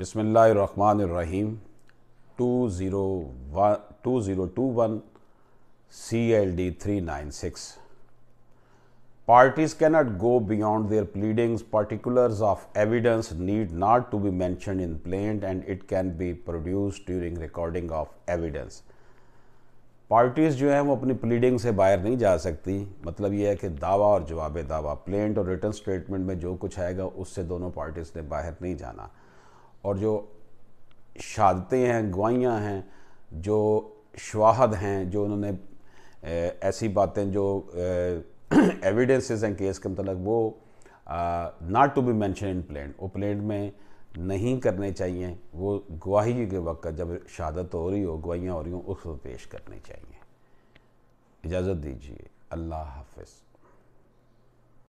बसमिल्ल रन रहीम two zero two one C L D three nine six parties can not go beyond their pleadings particulars of evidence need not to be mention in plaint and it can be produce during recording of evidence parties जो हैं वो अपनी pleading से बाहर नहीं जा सकती मतलब ये है कि दावा और जवाब दावा प्लेंट और रिटर्न स्टेटमेंट में जो कुछ आएगा उससे दोनों पार्टीज़ ने बाहर नहीं जाना और जो शहादतें हैं गवाहियाँ हैं जो शवाहद हैं जो उन्होंने ऐसी बातें जो एविडेंसेस हैं केस के मतलब वो not to be mention in plaint वो प्लेन में नहीं करने चाहिए वो गवाही के वक्त जब शहादत हो रही हो गवाहियाँ हो रही हों उसको पेश करनी चाहिए इजाज़त दीजिए अल्लाह हाफिज़